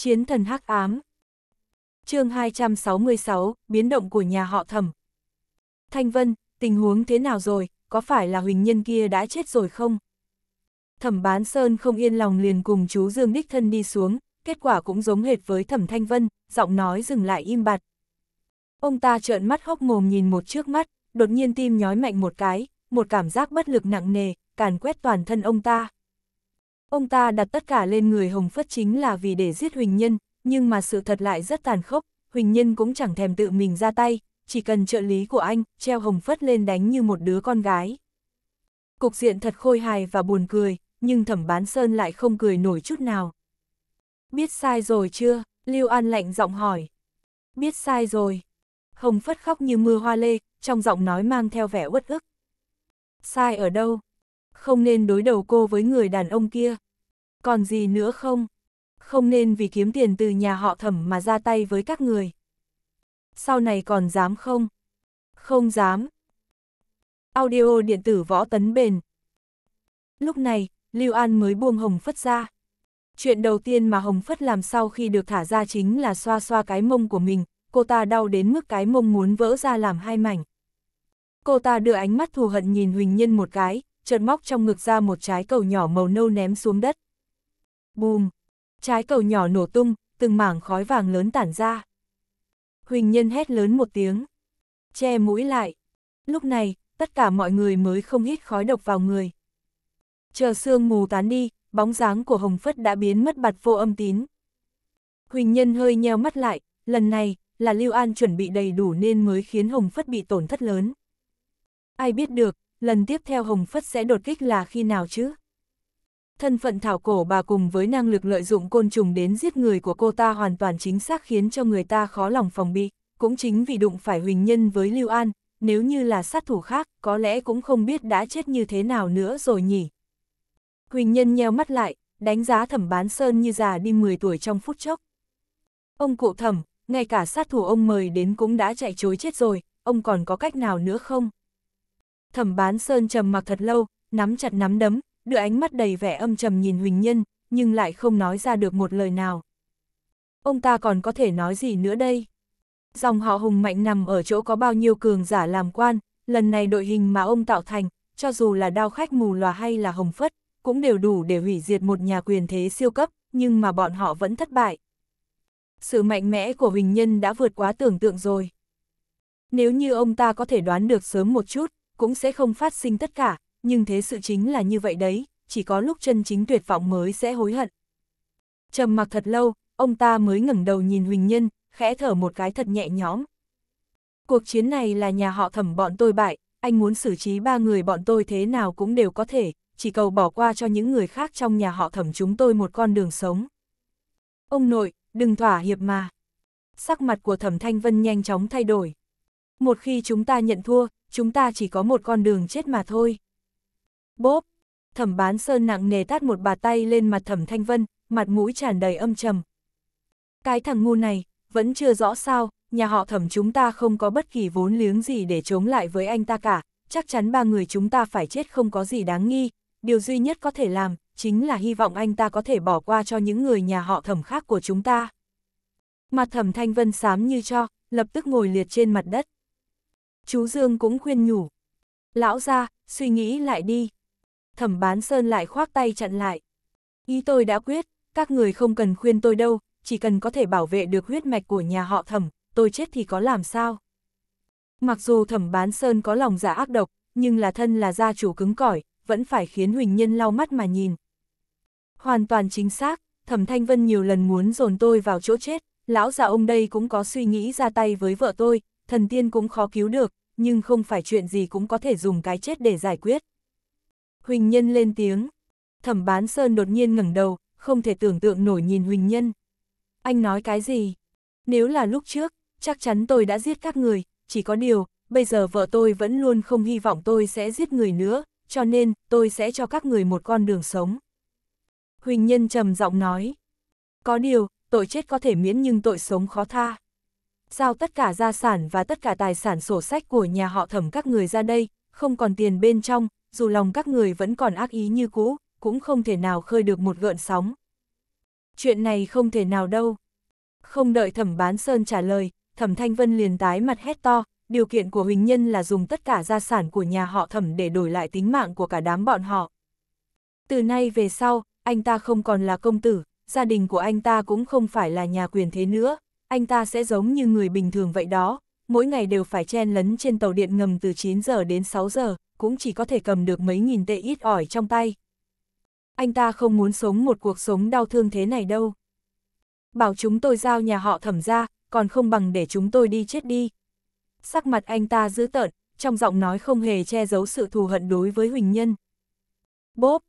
Chiến thần hắc ám. chương 266, biến động của nhà họ thẩm. Thanh Vân, tình huống thế nào rồi, có phải là Huỳnh Nhân kia đã chết rồi không? Thẩm Bán Sơn không yên lòng liền cùng chú Dương Đích Thân đi xuống, kết quả cũng giống hệt với Thẩm Thanh Vân, giọng nói dừng lại im bặt. Ông ta trợn mắt hốc mồm nhìn một trước mắt, đột nhiên tim nhói mạnh một cái, một cảm giác bất lực nặng nề, càn quét toàn thân ông ta. Ông ta đặt tất cả lên người Hồng Phất chính là vì để giết Huỳnh Nhân, nhưng mà sự thật lại rất tàn khốc, Huỳnh Nhân cũng chẳng thèm tự mình ra tay, chỉ cần trợ lý của anh, treo Hồng Phất lên đánh như một đứa con gái. Cục diện thật khôi hài và buồn cười, nhưng thẩm bán Sơn lại không cười nổi chút nào. Biết sai rồi chưa? Lưu An lạnh giọng hỏi. Biết sai rồi. Hồng Phất khóc như mưa hoa lê, trong giọng nói mang theo vẻ uất ức. Sai ở đâu? không nên đối đầu cô với người đàn ông kia. Còn gì nữa không? Không nên vì kiếm tiền từ nhà họ thẩm mà ra tay với các người. Sau này còn dám không? Không dám. Audio điện tử võ tấn bền. Lúc này, Lưu An mới buông Hồng Phất ra. Chuyện đầu tiên mà Hồng Phất làm sau khi được thả ra chính là xoa xoa cái mông của mình, cô ta đau đến mức cái mông muốn vỡ ra làm hai mảnh. Cô ta đưa ánh mắt thù hận nhìn Huỳnh Nhân một cái, chợt móc trong ngực ra một trái cầu nhỏ màu nâu ném xuống đất. Bùm! Trái cầu nhỏ nổ tung, từng mảng khói vàng lớn tản ra. Huỳnh Nhân hét lớn một tiếng. Che mũi lại. Lúc này, tất cả mọi người mới không hít khói độc vào người. Chờ sương mù tán đi, bóng dáng của Hồng Phất đã biến mất bặt vô âm tín. Huỳnh Nhân hơi nheo mắt lại, lần này, là Lưu An chuẩn bị đầy đủ nên mới khiến Hồng Phất bị tổn thất lớn. Ai biết được, lần tiếp theo Hồng Phất sẽ đột kích là khi nào chứ? Thân phận thảo cổ bà cùng với năng lực lợi dụng côn trùng đến giết người của cô ta hoàn toàn chính xác khiến cho người ta khó lòng phòng bị, cũng chính vì đụng phải Huỳnh Nhân với Lưu An, nếu như là sát thủ khác, có lẽ cũng không biết đã chết như thế nào nữa rồi nhỉ. Huỳnh Nhân nheo mắt lại, đánh giá thẩm bán Sơn như già đi 10 tuổi trong phút chốc. Ông cụ thẩm, ngay cả sát thủ ông mời đến cũng đã chạy chối chết rồi, ông còn có cách nào nữa không? Thẩm bán sơn trầm mặc thật lâu, nắm chặt nắm đấm, đưa ánh mắt đầy vẻ âm trầm nhìn Huỳnh Nhân, nhưng lại không nói ra được một lời nào. Ông ta còn có thể nói gì nữa đây? Dòng họ hùng mạnh nằm ở chỗ có bao nhiêu cường giả làm quan, lần này đội hình mà ông tạo thành, cho dù là đao khách mù lòa hay là hồng phất, cũng đều đủ để hủy diệt một nhà quyền thế siêu cấp, nhưng mà bọn họ vẫn thất bại. Sự mạnh mẽ của Huỳnh Nhân đã vượt quá tưởng tượng rồi. Nếu như ông ta có thể đoán được sớm một chút, cũng sẽ không phát sinh tất cả, nhưng thế sự chính là như vậy đấy, chỉ có lúc chân chính tuyệt vọng mới sẽ hối hận. Trầm mặc thật lâu, ông ta mới ngẩng đầu nhìn Huỳnh Nhân, khẽ thở một cái thật nhẹ nhõm. Cuộc chiến này là nhà họ thẩm bọn tôi bại, anh muốn xử trí ba người bọn tôi thế nào cũng đều có thể, chỉ cầu bỏ qua cho những người khác trong nhà họ thẩm chúng tôi một con đường sống. Ông nội, đừng thỏa hiệp mà. Sắc mặt của thẩm Thanh Vân nhanh chóng thay đổi. Một khi chúng ta nhận thua, chúng ta chỉ có một con đường chết mà thôi. Bốp, thẩm bán sơn nặng nề tát một bà tay lên mặt thẩm thanh vân, mặt mũi tràn đầy âm trầm. Cái thằng ngu này, vẫn chưa rõ sao, nhà họ thẩm chúng ta không có bất kỳ vốn liếng gì để chống lại với anh ta cả, chắc chắn ba người chúng ta phải chết không có gì đáng nghi, điều duy nhất có thể làm, chính là hy vọng anh ta có thể bỏ qua cho những người nhà họ thẩm khác của chúng ta. Mặt thẩm thanh vân xám như cho, lập tức ngồi liệt trên mặt đất chú Dương cũng khuyên nhủ. Lão ra, suy nghĩ lại đi. Thẩm bán Sơn lại khoác tay chặn lại. Ý tôi đã quyết, các người không cần khuyên tôi đâu, chỉ cần có thể bảo vệ được huyết mạch của nhà họ thẩm, tôi chết thì có làm sao. Mặc dù thẩm bán Sơn có lòng giả dạ ác độc, nhưng là thân là gia chủ cứng cỏi, vẫn phải khiến Huỳnh Nhân lau mắt mà nhìn. Hoàn toàn chính xác, thẩm Thanh Vân nhiều lần muốn dồn tôi vào chỗ chết, lão già ông đây cũng có suy nghĩ ra tay với vợ tôi, thần tiên cũng khó cứu được, nhưng không phải chuyện gì cũng có thể dùng cái chết để giải quyết. Huỳnh Nhân lên tiếng. Thẩm bán Sơn đột nhiên ngẩng đầu, không thể tưởng tượng nổi nhìn Huỳnh Nhân. Anh nói cái gì? Nếu là lúc trước, chắc chắn tôi đã giết các người, chỉ có điều, bây giờ vợ tôi vẫn luôn không hy vọng tôi sẽ giết người nữa, cho nên tôi sẽ cho các người một con đường sống. Huỳnh Nhân trầm giọng nói. Có điều, tội chết có thể miễn nhưng tội sống khó tha giao tất cả gia sản và tất cả tài sản sổ sách của nhà họ thẩm các người ra đây, không còn tiền bên trong, dù lòng các người vẫn còn ác ý như cũ, cũng không thể nào khơi được một gợn sóng. Chuyện này không thể nào đâu. Không đợi thẩm bán sơn trả lời, thẩm thanh vân liền tái mặt hét to, điều kiện của Huỳnh Nhân là dùng tất cả gia sản của nhà họ thẩm để đổi lại tính mạng của cả đám bọn họ. Từ nay về sau, anh ta không còn là công tử, gia đình của anh ta cũng không phải là nhà quyền thế nữa, anh ta sẽ giống như người bình thường vậy đó, mỗi ngày đều phải chen lấn trên tàu điện ngầm từ 9 giờ đến 6 giờ, cũng chỉ có thể cầm được mấy nghìn tệ ít ỏi trong tay. Anh ta không muốn sống một cuộc sống đau thương thế này đâu. Bảo chúng tôi giao nhà họ thẩm ra, còn không bằng để chúng tôi đi chết đi. Sắc mặt anh ta dữ tợn, trong giọng nói không hề che giấu sự thù hận đối với Huỳnh Nhân. Bốp,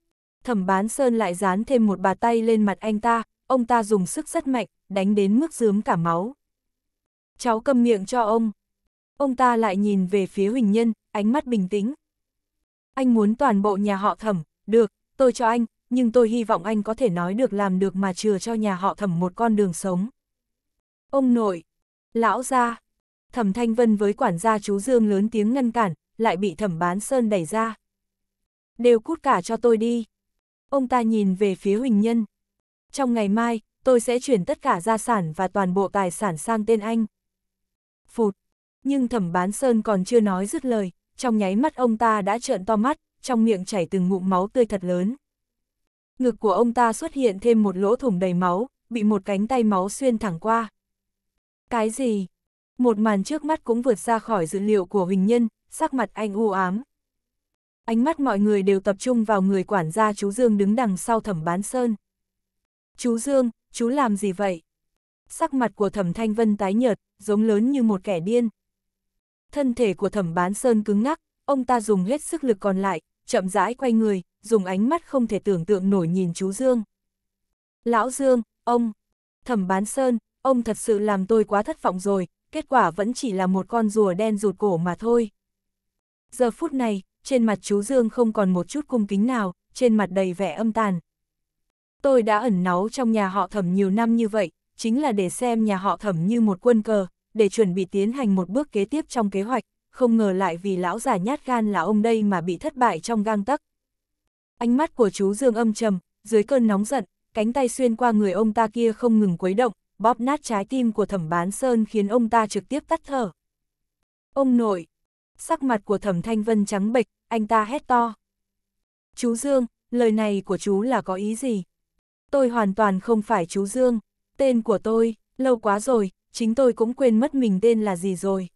thẩm bán Sơn lại dán thêm một bà tay lên mặt anh ta, ông ta dùng sức rất mạnh, đánh đến mức dướm cả máu. Cháu cầm miệng cho ông. Ông ta lại nhìn về phía Huỳnh Nhân, ánh mắt bình tĩnh. Anh muốn toàn bộ nhà họ thẩm, được, tôi cho anh, nhưng tôi hy vọng anh có thể nói được làm được mà chừa cho nhà họ thẩm một con đường sống. Ông nội, lão gia, thẩm Thanh Vân với quản gia chú Dương lớn tiếng ngăn cản, lại bị thẩm bán sơn đẩy ra. Đều cút cả cho tôi đi. Ông ta nhìn về phía Huỳnh Nhân. Trong ngày mai, tôi sẽ chuyển tất cả gia sản và toàn bộ tài sản sang tên anh. Phụt! Nhưng thẩm bán Sơn còn chưa nói dứt lời, trong nháy mắt ông ta đã trợn to mắt, trong miệng chảy từng ngụm máu tươi thật lớn. Ngực của ông ta xuất hiện thêm một lỗ thủng đầy máu, bị một cánh tay máu xuyên thẳng qua. Cái gì? Một màn trước mắt cũng vượt ra khỏi dữ liệu của Huỳnh Nhân, sắc mặt anh u ám. Ánh mắt mọi người đều tập trung vào người quản gia chú Dương đứng đằng sau thẩm bán sơn. Chú Dương, chú làm gì vậy? Sắc mặt của thẩm thanh vân tái nhợt, giống lớn như một kẻ điên. Thân thể của thẩm bán sơn cứng ngắc, ông ta dùng hết sức lực còn lại, chậm rãi quay người, dùng ánh mắt không thể tưởng tượng nổi nhìn chú Dương. Lão Dương, ông, thẩm bán sơn, ông thật sự làm tôi quá thất vọng rồi, kết quả vẫn chỉ là một con rùa đen rụt cổ mà thôi. Giờ phút này, trên mặt chú Dương không còn một chút cung kính nào, trên mặt đầy vẻ âm tàn, Tôi đã ẩn náu trong nhà họ thẩm nhiều năm như vậy, chính là để xem nhà họ thẩm như một quân cờ, để chuẩn bị tiến hành một bước kế tiếp trong kế hoạch, không ngờ lại vì lão già nhát gan là ông đây mà bị thất bại trong gang tấc. Ánh mắt của chú Dương âm trầm, dưới cơn nóng giận, cánh tay xuyên qua người ông ta kia không ngừng quấy động, bóp nát trái tim của thẩm bán sơn khiến ông ta trực tiếp tắt thở. Ông nội, sắc mặt của thẩm thanh vân trắng bệch, anh ta hét to. Chú Dương, lời này của chú là có ý gì? tôi hoàn toàn không phải chú Dương, tên của tôi, lâu quá rồi, chính tôi cũng quên mất mình tên là gì rồi.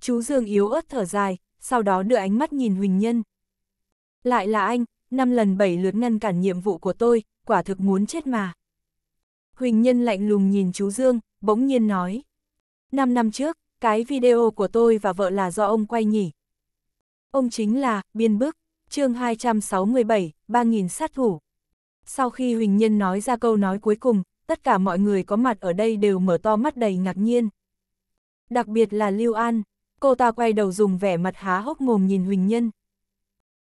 Chú Dương yếu ớt thở dài, sau đó đưa ánh mắt nhìn Huỳnh Nhân. Lại là anh, năm lần bảy lượt ngăn cản nhiệm vụ của tôi, quả thực muốn chết mà. Huỳnh Nhân lạnh lùng nhìn chú Dương, bỗng nhiên nói. Năm năm trước, cái video của tôi và vợ là do ông quay nhỉ. Ông chính là, biên bức, chương 267, 3.000 sát thủ. Sau khi Huỳnh Nhân nói ra câu nói cuối cùng, tất cả mọi người có mặt ở đây đều mở to mắt đầy ngạc nhiên. Đặc biệt là Lưu An, cô ta quay đầu dùng vẻ mặt há hốc mồm nhìn Huỳnh Nhân.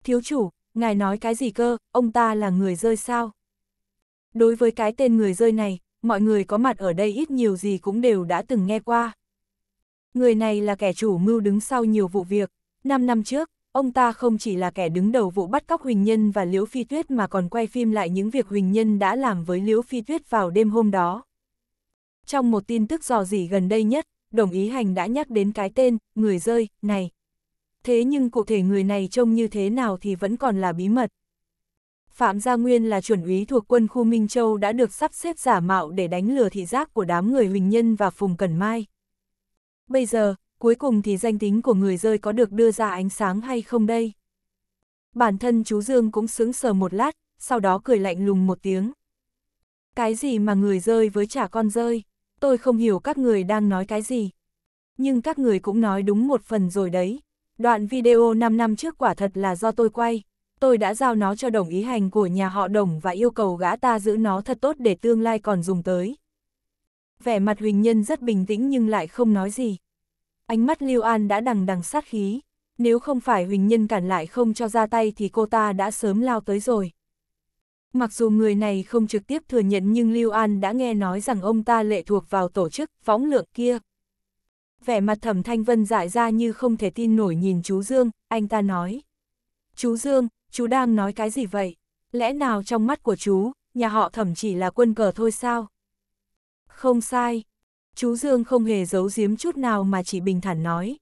Thiếu chủ, ngài nói cái gì cơ, ông ta là người rơi sao? Đối với cái tên người rơi này, mọi người có mặt ở đây ít nhiều gì cũng đều đã từng nghe qua. Người này là kẻ chủ mưu đứng sau nhiều vụ việc. Năm năm trước, ông ta không chỉ là kẻ đứng đầu vụ bắt cóc Huỳnh Nhân và Liễu Phi Tuyết mà còn quay phim lại những việc Huỳnh Nhân đã làm với Liễu Phi Tuyết vào đêm hôm đó. Trong một tin tức dò dỉ gần đây nhất, đồng ý hành đã nhắc đến cái tên, người rơi, này. Thế nhưng cụ thể người này trông như thế nào thì vẫn còn là bí mật. Phạm Gia Nguyên là chuẩn úy thuộc quân khu Minh Châu đã được sắp xếp giả mạo để đánh lừa thị giác của đám người Huỳnh Nhân và Phùng Cẩn Mai. Bây giờ, cuối cùng thì danh tính của người rơi có được đưa ra ánh sáng hay không đây? Bản thân chú Dương cũng sững sờ một lát, sau đó cười lạnh lùng một tiếng. Cái gì mà người rơi với trả con rơi? Tôi không hiểu các người đang nói cái gì. Nhưng các người cũng nói đúng một phần rồi đấy. Đoạn video 5 năm trước quả thật là do tôi quay. Tôi đã giao nó cho đồng ý hành của nhà họ đồng và yêu cầu gã ta giữ nó thật tốt để tương lai còn dùng tới. Vẻ mặt Huỳnh Nhân rất bình tĩnh nhưng lại không nói gì ánh mắt Lưu An đã đằng đằng sát khí, nếu không phải Huỳnh Nhân cản lại không cho ra tay thì cô ta đã sớm lao tới rồi. Mặc dù người này không trực tiếp thừa nhận nhưng Lưu An đã nghe nói rằng ông ta lệ thuộc vào tổ chức phóng lượng kia. Vẻ mặt thẩm thanh vân dại ra như không thể tin nổi nhìn chú Dương, anh ta nói. Chú Dương, chú đang nói cái gì vậy? Lẽ nào trong mắt của chú, nhà họ thẩm chỉ là quân cờ thôi sao? Không sai, Chú Dương không hề giấu giếm chút nào mà chỉ bình thản nói.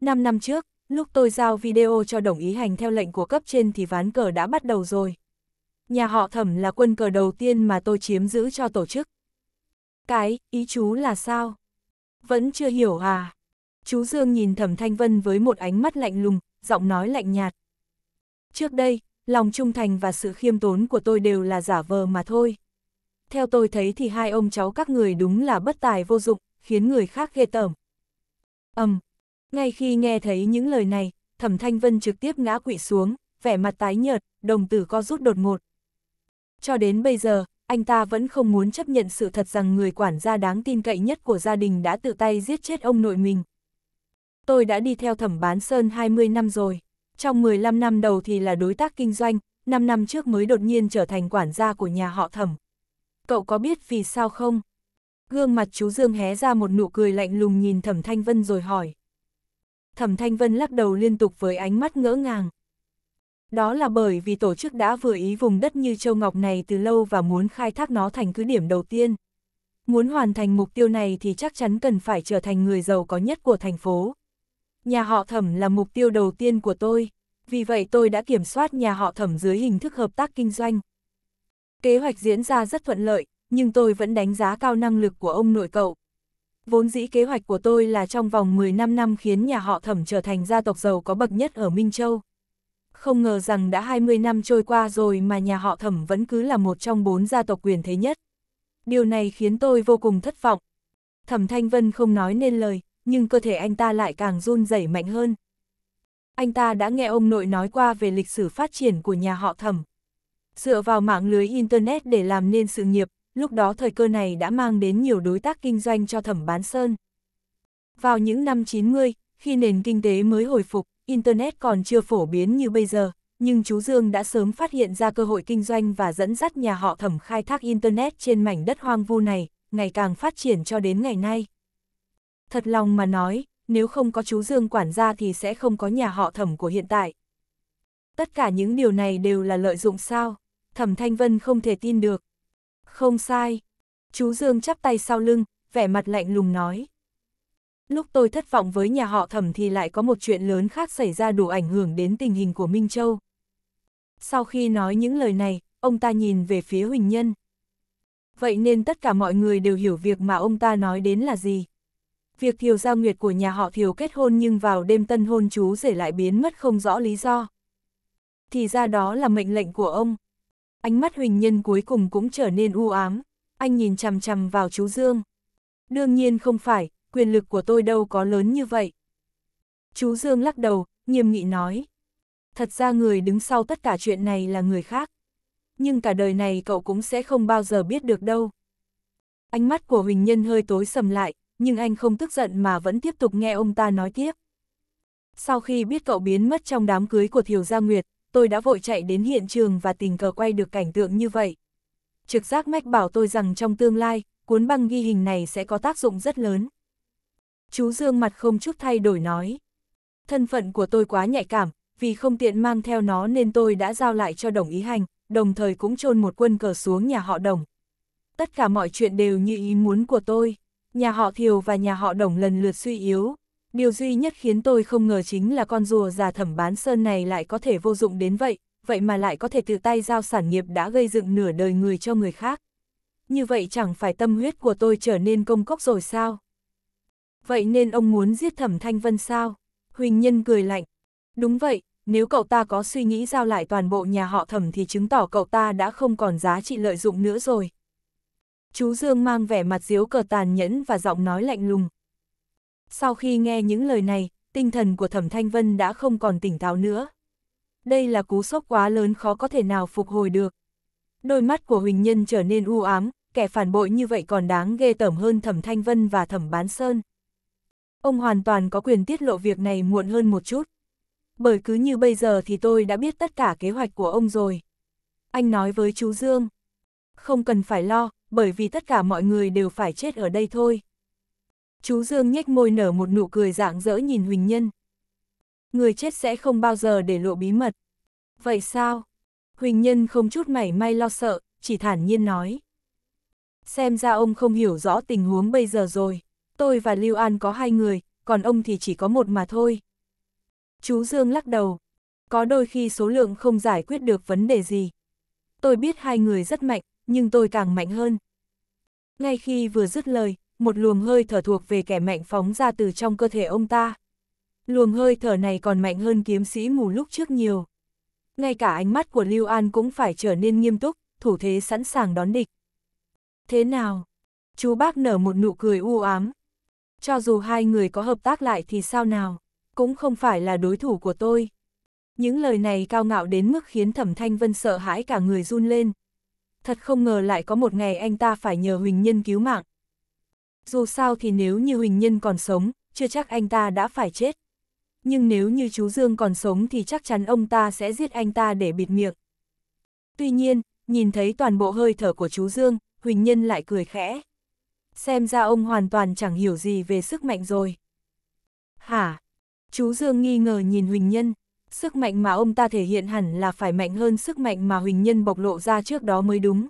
Năm năm trước, lúc tôi giao video cho đồng ý hành theo lệnh của cấp trên thì ván cờ đã bắt đầu rồi. Nhà họ thẩm là quân cờ đầu tiên mà tôi chiếm giữ cho tổ chức. Cái, ý chú là sao? Vẫn chưa hiểu à? Chú Dương nhìn thẩm Thanh Vân với một ánh mắt lạnh lùng, giọng nói lạnh nhạt. Trước đây, lòng trung thành và sự khiêm tốn của tôi đều là giả vờ mà thôi theo tôi thấy thì hai ông cháu các người đúng là bất tài vô dụng, khiến người khác ghê tởm. Ầm. Um, ngay khi nghe thấy những lời này, Thẩm Thanh Vân trực tiếp ngã quỵ xuống, vẻ mặt tái nhợt, đồng tử co rút đột ngột. Cho đến bây giờ, anh ta vẫn không muốn chấp nhận sự thật rằng người quản gia đáng tin cậy nhất của gia đình đã tự tay giết chết ông nội mình. Tôi đã đi theo Thẩm Bán Sơn 20 năm rồi, trong 15 năm đầu thì là đối tác kinh doanh, 5 năm trước mới đột nhiên trở thành quản gia của nhà họ Thẩm cậu có biết vì sao không? Gương mặt chú Dương hé ra một nụ cười lạnh lùng nhìn Thẩm Thanh Vân rồi hỏi. Thẩm Thanh Vân lắc đầu liên tục với ánh mắt ngỡ ngàng. Đó là bởi vì tổ chức đã vừa ý vùng đất như Châu Ngọc này từ lâu và muốn khai thác nó thành cứ điểm đầu tiên. Muốn hoàn thành mục tiêu này thì chắc chắn cần phải trở thành người giàu có nhất của thành phố. Nhà họ thẩm là mục tiêu đầu tiên của tôi, vì vậy tôi đã kiểm soát nhà họ thẩm dưới hình thức hợp tác kinh doanh. Kế hoạch diễn ra rất thuận lợi, nhưng tôi vẫn đánh giá cao năng lực của ông nội cậu. Vốn dĩ kế hoạch của tôi là trong vòng 15 năm khiến nhà họ thẩm trở thành gia tộc giàu có bậc nhất ở Minh Châu. Không ngờ rằng đã 20 năm trôi qua rồi mà nhà họ thẩm vẫn cứ là một trong bốn gia tộc quyền thế nhất. Điều này khiến tôi vô cùng thất vọng. Thẩm Thanh Vân không nói nên lời, nhưng cơ thể anh ta lại càng run rẩy mạnh hơn. Anh ta đã nghe ông nội nói qua về lịch sử phát triển của nhà họ thẩm, Dựa vào mạng lưới Internet để làm nên sự nghiệp, lúc đó thời cơ này đã mang đến nhiều đối tác kinh doanh cho thẩm bán sơn. Vào những năm 90, khi nền kinh tế mới hồi phục, Internet còn chưa phổ biến như bây giờ, nhưng chú Dương đã sớm phát hiện ra cơ hội kinh doanh và dẫn dắt nhà họ thẩm khai thác Internet trên mảnh đất hoang vu này, ngày càng phát triển cho đến ngày nay. Thật lòng mà nói, nếu không có chú Dương quản gia thì sẽ không có nhà họ thẩm của hiện tại. Tất cả những điều này đều là lợi dụng sao? Thẩm Thanh Vân không thể tin được. Không sai. Chú Dương chắp tay sau lưng, vẻ mặt lạnh lùng nói. Lúc tôi thất vọng với nhà họ thẩm thì lại có một chuyện lớn khác xảy ra đủ ảnh hưởng đến tình hình của Minh Châu. Sau khi nói những lời này, ông ta nhìn về phía Huỳnh Nhân. Vậy nên tất cả mọi người đều hiểu việc mà ông ta nói đến là gì. Việc Thiều Giao Nguyệt của nhà họ Thiều kết hôn nhưng vào đêm tân hôn chú rể lại biến mất không rõ lý do. Thì ra đó là mệnh lệnh của ông ánh mắt Huỳnh Nhân cuối cùng cũng trở nên u ám, anh nhìn chằm chằm vào chú Dương. Đương nhiên không phải, quyền lực của tôi đâu có lớn như vậy. Chú Dương lắc đầu, nghiêm nghị nói. Thật ra người đứng sau tất cả chuyện này là người khác. Nhưng cả đời này cậu cũng sẽ không bao giờ biết được đâu. Ánh mắt của Huỳnh Nhân hơi tối sầm lại, nhưng anh không tức giận mà vẫn tiếp tục nghe ông ta nói tiếp. Sau khi biết cậu biến mất trong đám cưới của Thiều Gia Nguyệt, tôi đã vội chạy đến hiện trường và tình cờ quay được cảnh tượng như vậy. Trực giác mách bảo tôi rằng trong tương lai, cuốn băng ghi hình này sẽ có tác dụng rất lớn. Chú Dương mặt không chút thay đổi nói. Thân phận của tôi quá nhạy cảm, vì không tiện mang theo nó nên tôi đã giao lại cho đồng ý hành, đồng thời cũng chôn một quân cờ xuống nhà họ đồng. Tất cả mọi chuyện đều như ý muốn của tôi, nhà họ Thiều và nhà họ đồng lần lượt suy yếu, điều duy nhất khiến tôi không ngờ chính là con rùa già thẩm bán sơn này lại có thể vô dụng đến vậy, vậy mà lại có thể tự tay giao sản nghiệp đã gây dựng nửa đời người cho người khác. Như vậy chẳng phải tâm huyết của tôi trở nên công cốc rồi sao? Vậy nên ông muốn giết thẩm Thanh Vân sao? Huỳnh Nhân cười lạnh. Đúng vậy, nếu cậu ta có suy nghĩ giao lại toàn bộ nhà họ thẩm thì chứng tỏ cậu ta đã không còn giá trị lợi dụng nữa rồi. Chú Dương mang vẻ mặt diếu cờ tàn nhẫn và giọng nói lạnh lùng, sau khi nghe những lời này, tinh thần của Thẩm Thanh Vân đã không còn tỉnh táo nữa. Đây là cú sốc quá lớn khó có thể nào phục hồi được. Đôi mắt của Huỳnh Nhân trở nên u ám, kẻ phản bội như vậy còn đáng ghê tởm hơn Thẩm Thanh Vân và Thẩm Bán Sơn. Ông hoàn toàn có quyền tiết lộ việc này muộn hơn một chút. Bởi cứ như bây giờ thì tôi đã biết tất cả kế hoạch của ông rồi. Anh nói với chú Dương. Không cần phải lo, bởi vì tất cả mọi người đều phải chết ở đây thôi chú Dương nhếch môi nở một nụ cười rạng rỡ nhìn Huỳnh Nhân. Người chết sẽ không bao giờ để lộ bí mật. Vậy sao? Huỳnh Nhân không chút mảy may lo sợ, chỉ thản nhiên nói. Xem ra ông không hiểu rõ tình huống bây giờ rồi. Tôi và Lưu An có hai người, còn ông thì chỉ có một mà thôi. Chú Dương lắc đầu. Có đôi khi số lượng không giải quyết được vấn đề gì. Tôi biết hai người rất mạnh, nhưng tôi càng mạnh hơn. Ngay khi vừa dứt lời, một luồng hơi thở thuộc về kẻ mạnh phóng ra từ trong cơ thể ông ta. Luồng hơi thở này còn mạnh hơn kiếm sĩ mù lúc trước nhiều. Ngay cả ánh mắt của Lưu An cũng phải trở nên nghiêm túc, thủ thế sẵn sàng đón địch. Thế nào? Chú bác nở một nụ cười u ám. Cho dù hai người có hợp tác lại thì sao nào, cũng không phải là đối thủ của tôi. Những lời này cao ngạo đến mức khiến Thẩm Thanh Vân sợ hãi cả người run lên. Thật không ngờ lại có một ngày anh ta phải nhờ Huỳnh Nhân cứu mạng. Dù sao thì nếu như Huỳnh Nhân còn sống, chưa chắc anh ta đã phải chết. Nhưng nếu như chú Dương còn sống thì chắc chắn ông ta sẽ giết anh ta để bịt miệng. Tuy nhiên, nhìn thấy toàn bộ hơi thở của chú Dương, Huỳnh Nhân lại cười khẽ. Xem ra ông hoàn toàn chẳng hiểu gì về sức mạnh rồi. Hả? Chú Dương nghi ngờ nhìn Huỳnh Nhân. Sức mạnh mà ông ta thể hiện hẳn là phải mạnh hơn sức mạnh mà Huỳnh Nhân bộc lộ ra trước đó mới đúng.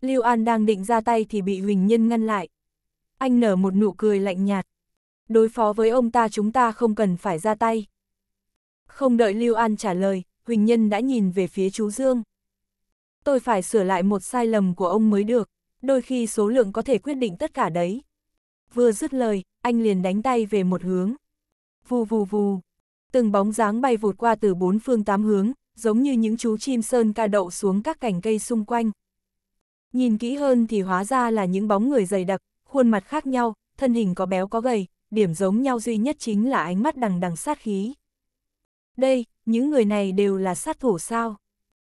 Lưu An đang định ra tay thì bị Huỳnh Nhân ngăn lại anh nở một nụ cười lạnh nhạt. Đối phó với ông ta chúng ta không cần phải ra tay. Không đợi Lưu An trả lời, Huỳnh Nhân đã nhìn về phía chú Dương. Tôi phải sửa lại một sai lầm của ông mới được, đôi khi số lượng có thể quyết định tất cả đấy. Vừa dứt lời, anh liền đánh tay về một hướng. Vù vù vù, từng bóng dáng bay vụt qua từ bốn phương tám hướng, giống như những chú chim sơn ca đậu xuống các cành cây xung quanh. Nhìn kỹ hơn thì hóa ra là những bóng người dày đặc, khuôn mặt khác nhau, thân hình có béo có gầy, điểm giống nhau duy nhất chính là ánh mắt đằng đằng sát khí. Đây, những người này đều là sát thủ sao?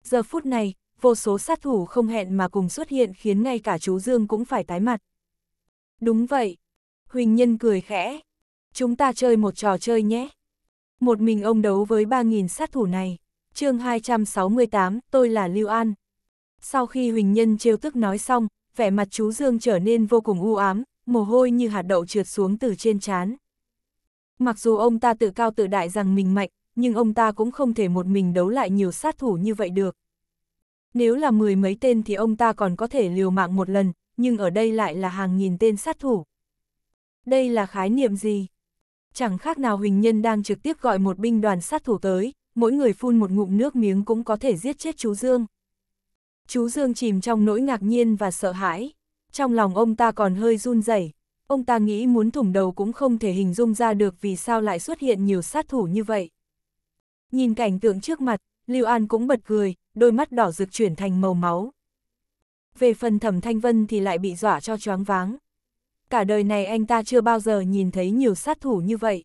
Giờ phút này, vô số sát thủ không hẹn mà cùng xuất hiện khiến ngay cả chú Dương cũng phải tái mặt. Đúng vậy. Huỳnh Nhân cười khẽ. Chúng ta chơi một trò chơi nhé. Một mình ông đấu với 3.000 sát thủ này. mươi 268, tôi là Lưu An. Sau khi Huỳnh Nhân trêu tức nói xong, vẻ mặt chú Dương trở nên vô cùng u ám, mồ hôi như hạt đậu trượt xuống từ trên trán. Mặc dù ông ta tự cao tự đại rằng mình mạnh, nhưng ông ta cũng không thể một mình đấu lại nhiều sát thủ như vậy được. Nếu là mười mấy tên thì ông ta còn có thể liều mạng một lần, nhưng ở đây lại là hàng nghìn tên sát thủ. Đây là khái niệm gì? Chẳng khác nào Huỳnh Nhân đang trực tiếp gọi một binh đoàn sát thủ tới, mỗi người phun một ngụm nước miếng cũng có thể giết chết chú Dương. Chú Dương chìm trong nỗi ngạc nhiên và sợ hãi. Trong lòng ông ta còn hơi run rẩy. Ông ta nghĩ muốn thủng đầu cũng không thể hình dung ra được vì sao lại xuất hiện nhiều sát thủ như vậy. Nhìn cảnh tượng trước mặt, Lưu An cũng bật cười, đôi mắt đỏ rực chuyển thành màu máu. Về phần thẩm thanh vân thì lại bị dọa cho choáng váng. Cả đời này anh ta chưa bao giờ nhìn thấy nhiều sát thủ như vậy.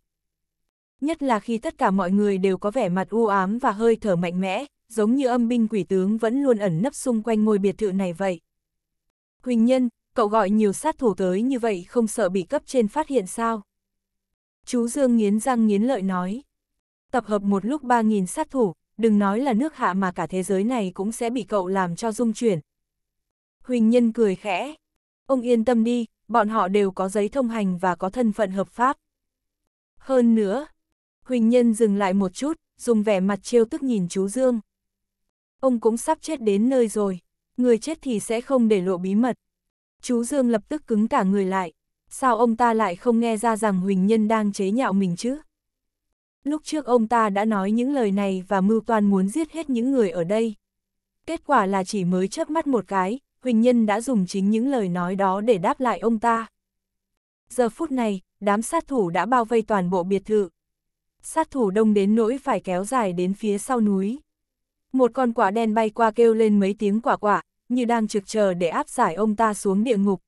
Nhất là khi tất cả mọi người đều có vẻ mặt u ám và hơi thở mạnh mẽ, giống như âm binh quỷ tướng vẫn luôn ẩn nấp xung quanh ngôi biệt thự này vậy. Huỳnh Nhân, cậu gọi nhiều sát thủ tới như vậy không sợ bị cấp trên phát hiện sao? Chú Dương nghiến răng nghiến lợi nói. Tập hợp một lúc 3.000 sát thủ, đừng nói là nước hạ mà cả thế giới này cũng sẽ bị cậu làm cho rung chuyển. Huỳnh Nhân cười khẽ. Ông yên tâm đi, bọn họ đều có giấy thông hành và có thân phận hợp pháp. Hơn nữa, Huỳnh Nhân dừng lại một chút, dùng vẻ mặt trêu tức nhìn chú Dương. Ông cũng sắp chết đến nơi rồi, người chết thì sẽ không để lộ bí mật. Chú Dương lập tức cứng cả người lại, sao ông ta lại không nghe ra rằng Huỳnh Nhân đang chế nhạo mình chứ? Lúc trước ông ta đã nói những lời này và mưu toan muốn giết hết những người ở đây. Kết quả là chỉ mới chớp mắt một cái, Huỳnh Nhân đã dùng chính những lời nói đó để đáp lại ông ta. Giờ phút này, đám sát thủ đã bao vây toàn bộ biệt thự. Sát thủ đông đến nỗi phải kéo dài đến phía sau núi. Một con quả đen bay qua kêu lên mấy tiếng quả quả, như đang trực chờ để áp giải ông ta xuống địa ngục.